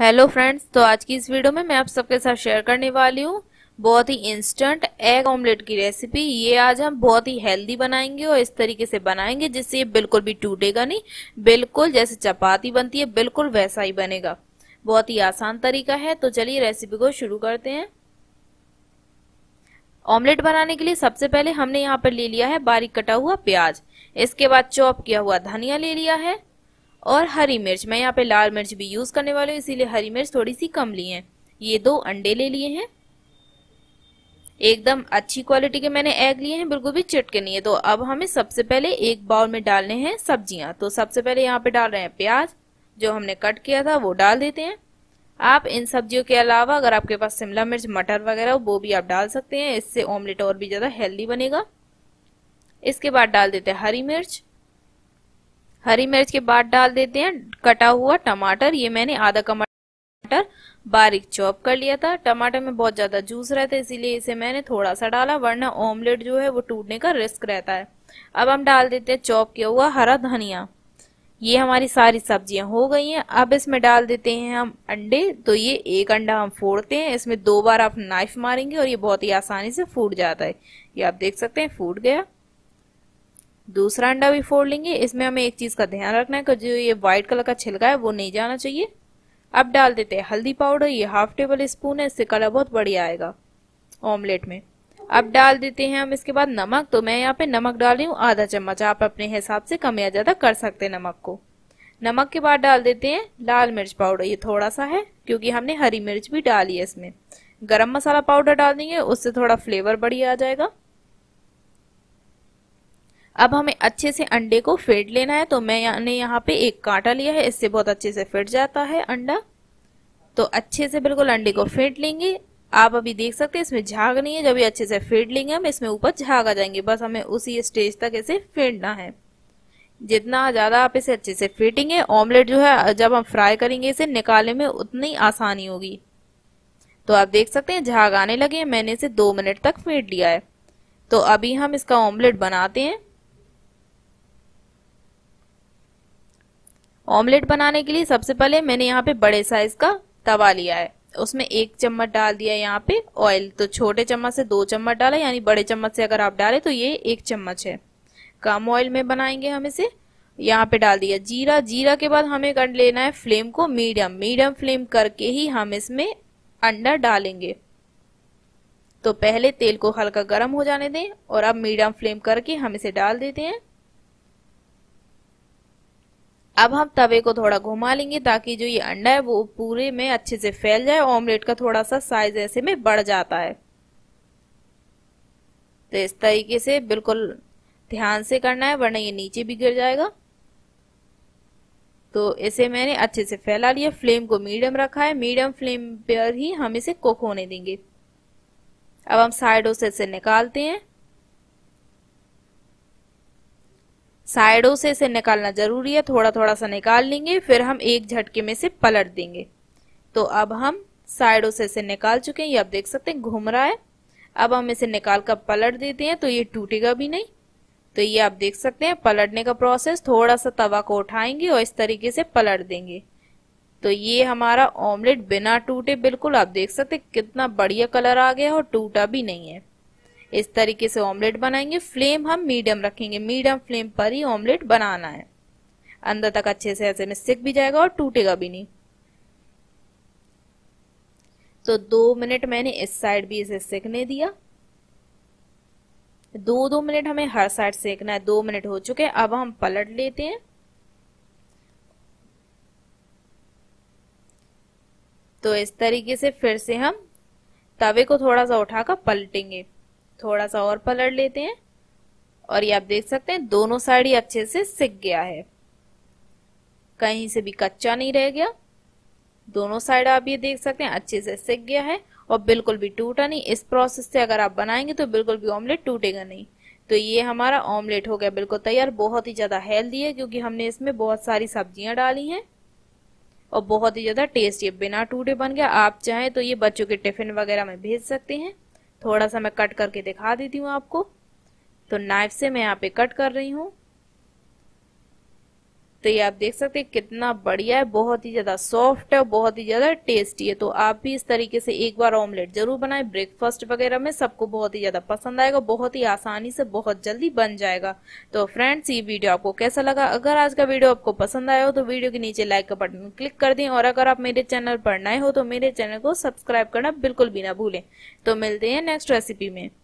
hello friends तो आज की इस वीडियो में मैं आप सबके साथ शेयर करने वाली हूँ बहुत ही इंस्टेंट एग ऑमलेट की रेसिपी ये आज हम बहुत ही हेल्दी बनाएंगे और इस तरीके से बनाएंगे जिससे ये बिल्कुल भी टूटेगा नहीं बिल्कुल जैसे चपाती बनती है बिल्कुल वैसा ही बनेगा बहुत ही आसान तरीका है तो चलिए रेसिपी को शुरू करते हैं ऑमलेट बनाने के लिए सबसे पहले हमने यहाँ पर ले लिया है बारीक कटा हुआ प्याज इसके बाद चॉप किया हुआ धनिया ले लिया है और हरी मिर्च मैं यहाँ पे लाल मिर्च भी यूज़ करने वाली हूँ इसीलिए हरी मिर्च थोड़ी सी कम ली है ये दो अंडे ले लिए हैं एकदम अच्छी क्वालिटी के मैंने एग लिए हैं बिल्कुल भी चिटके नहीं है तो अब हमें सबसे पहले एक बाउल में डालने हैं सब्जियां तो सबसे पहले यहाँ पे डाल रहे हैं प्याज जो हमने कट किया था वो डाल देते हैं आप इन सब्जियों के अलावा अगर आपके पास शिमला मिर्च मटर वगैरह वो भी आप डाल सकते हैं इससे ऑमलेट और भी ज़्यादा हेल्दी बनेगा इसके बाद डाल देते हैं हरी मिर्च हरी मिर्च के बाद डाल देते हैं कटा हुआ टमाटर ये मैंने आधा टमाटर बारीक चॉप कर लिया था टमाटर में बहुत ज्यादा जूस रहता है इसीलिए इसे मैंने थोड़ा सा डाला वरना ऑमलेट जो है वो टूटने का रिस्क रहता है अब हम डाल देते हैं चॉप किया हुआ हरा धनिया ये हमारी सारी सब्जियां हो गई हैं अब इसमें डाल देते हैं हम अंडे तो ये एक अंडा हम फोड़ते हैं इसमें दो बार आप नाइफ मारेंगे और ये बहुत ही आसानी से फूट जाता है ये आप देख सकते हैं फूट गया दूसरा अंडा भी फोड़ लेंगे इसमें हमें एक चीज़ का ध्यान रखना है कि जो ये व्हाइट कलर का छिलका है वो नहीं जाना चाहिए अब डाल देते हैं हल्दी पाउडर ये हाफ टेबल स्पून है इससे कलर बहुत बढ़िया आएगा ऑमलेट में अब डाल देते हैं हम इसके बाद नमक तो मैं यहाँ पे नमक डाल रही हूँ आधा चम्मच आप अपने हिसाब से कम या ज़्यादा कर सकते हैं नमक को नमक के बाद डाल देते हैं लाल मिर्च पाउडर ये थोड़ा सा है क्योंकि हमने हरी मिर्च भी डाली है इसमें गरम मसाला पाउडर डाल देंगे उससे थोड़ा फ्लेवर बढ़िया आ जाएगा अब हमें अच्छे से अंडे को फेड लेना है तो मैंने यहाँ पे एक कांटा लिया है इससे बहुत अच्छे से फिट जाता है अंडा तो अच्छे से बिल्कुल अंडे को फेंट लेंगे आप अभी देख सकते हैं इसमें झाग नहीं है जब ये अच्छे से फेंट लेंगे हम इसमें ऊपर झाग आ जाएंगे बस हमें उसी स्टेज तक इसे फेंटना है जितना ज़्यादा आप इसे अच्छे से फेंटेंगे ऑमलेट जो है जब हम फ्राई करेंगे इसे निकालने में उतनी आसानी होगी तो आप देख सकते हैं झाग आने लगे मैंने इसे दो मिनट तक फेंट लिया है तो अभी हम इसका ऑमलेट बनाते हैं ऑमलेट बनाने के लिए सबसे पहले मैंने यहाँ पे बड़े साइज का तवा लिया है उसमें एक चम्मच डाल दिया है यहाँ पे ऑयल तो छोटे चम्मच से दो चम्मच डाला यानी बड़े चम्मच से अगर आप डालें तो ये एक चम्मच है कम ऑयल में बनाएंगे हम इसे यहाँ पे डाल दिया जीरा जीरा के बाद हमें कर लेना है फ्लेम को मीडियम मीडियम फ्लेम करके ही हम इसमें अंडा डालेंगे तो पहले तेल को हल्का गर्म हो जाने दें और अब मीडियम फ्लेम करके हम इसे डाल देते हैं अब हम तवे को थोड़ा घुमा लेंगे ताकि जो ये अंडा है वो पूरे में अच्छे से फैल जाए ऑमलेट का थोड़ा सा साइज ऐसे में बढ़ जाता है तो इस तरीके से बिल्कुल ध्यान से करना है वरना ये नीचे भी गिर जाएगा तो इसे मैंने अच्छे से फैला लिया फ्लेम को मीडियम रखा है मीडियम फ्लेम पर ही हम इसे कुक होने देंगे अब हम साइडों से इसे निकालते हैं साइडों से इसे निकालना जरूरी है थोड़ा थोड़ा सा निकाल लेंगे फिर हम एक झटके में से पलट देंगे तो अब हम साइडों से इसे निकाल चुके हैं ये आप देख सकते हैं घूम रहा है अब हम इसे निकाल कर पलट देते हैं तो ये टूटेगा भी नहीं तो ये आप देख सकते हैं पलटने का प्रोसेस थोड़ा सा तवा को उठाएंगे और इस तरीके से पलट देंगे तो ये हमारा ऑमलेट बिना टूटे बिल्कुल आप देख सकते कितना बढ़िया कलर आ गया और टूटा भी नहीं है इस तरीके से ऑमलेट बनाएंगे फ्लेम हम मीडियम रखेंगे मीडियम फ्लेम पर ही ऑमलेट बनाना है अंदर तक अच्छे से ऐसे में सिक भी जाएगा और टूटेगा भी नहीं तो दो मिनट मैंने इस साइड भी इसे सेकने दिया दो दो मिनट हमें हर साइड सेकना है दो मिनट हो चुके हैं अब हम पलट लेते हैं तो इस तरीके से फिर से हम तवे को थोड़ा सा उठाकर पलटेंगे थोड़ा सा और पलट लेते हैं और ये आप देख सकते हैं दोनों साइड ही अच्छे से सिक गया है कहीं से भी कच्चा नहीं रह गया दोनों साइड आप ये देख सकते हैं अच्छे से सिक गया है और बिल्कुल भी टूटा नहीं इस प्रोसेस से अगर आप बनाएंगे तो बिल्कुल भी ऑमलेट टूटेगा नहीं तो ये हमारा ऑमलेट हो गया बिल्कुल तैयार बहुत ही ज़्यादा हेल्दी है क्योंकि हमने इसमें बहुत सारी सब्जियां डाली हैं और बहुत ही ज़्यादा टेस्टी बिना टूटे बन गया आप चाहें तो ये बच्चों के टिफिन वगैरह में भेज सकते हैं थोड़ा सा मैं कट करके दिखा देती हूँ आपको तो नाइफ से मैं यहाँ पे कट कर रही हूँ तो ये आप देख सकते हैं कितना बढ़िया है बहुत ही ज़्यादा सॉफ्ट है बहुत ही ज़्यादा टेस्टी है तो आप भी इस तरीके से एक बार ऑमलेट जरूर बनाएं ब्रेकफास्ट वगैरह में सबको बहुत ही ज़्यादा पसंद आएगा बहुत ही आसानी से बहुत जल्दी बन जाएगा तो फ्रेंड्स ये वीडियो आपको कैसा लगा अगर आज का वीडियो आपको पसंद आया हो तो वीडियो के नीचे लाइक का बटन क्लिक कर दें और अगर आप मेरे चैनल पर नए हो तो मेरे चैनल को सब्सक्राइब करना बिल्कुल भी ना भूलें तो मिलते हैं नेक्स्ट रेसिपी में